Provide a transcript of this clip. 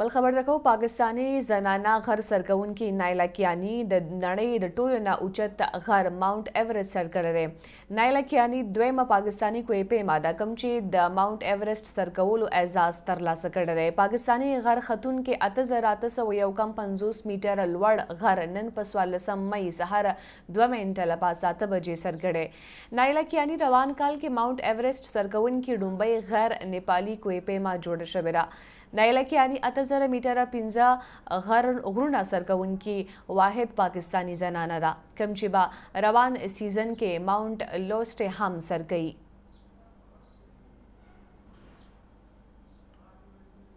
بل خبر درکو پاکستاني زنانا غر سرکون کې نایلا کیانی د نړۍ د ټولو نه اوچت غر ماونټ ایورست سر کړی دی نایلا کیانی دویمه پاکستاني کویپې ماده کم چې د ماونټ ایورست سرکولو اعزاز ترلاسه کړی دی پاکستاني غر خاتون کې اته زر اته سو یو کم پنځوس میټر لوړ غر نن په سوالسم مئی سهار دوه منټه لپاره ساته بجې سر کړی نایلا کیانی روان کال کې ماونټ ایورست سرکون کې ډومبۍ غیر نیپالي کویپې ما جوړه شوې ده نایلا کیانی اته زره میټره 15 غر غرونه سرکونکې واحد پاکستانی زنانه ده کوم چې با روان سیزن کې ماونت لوسټ هم سرګي